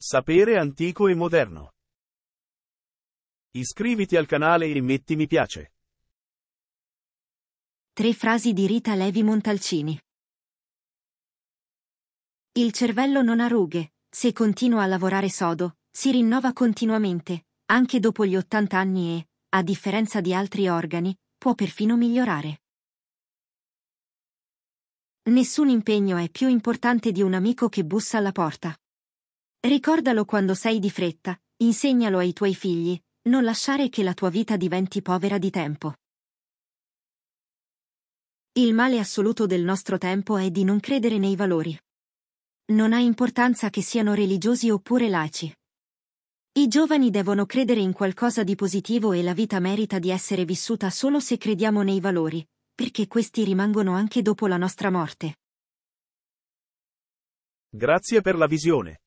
Sapere antico e moderno. Iscriviti al canale e metti mi piace. Tre frasi di Rita Levi Montalcini. Il cervello non ha rughe, se continua a lavorare sodo, si rinnova continuamente, anche dopo gli 80 anni e, a differenza di altri organi, può perfino migliorare. Nessun impegno è più importante di un amico che bussa alla porta. Ricordalo quando sei di fretta, insegnalo ai tuoi figli, non lasciare che la tua vita diventi povera di tempo. Il male assoluto del nostro tempo è di non credere nei valori. Non ha importanza che siano religiosi oppure laici. I giovani devono credere in qualcosa di positivo e la vita merita di essere vissuta solo se crediamo nei valori, perché questi rimangono anche dopo la nostra morte. Grazie per la visione.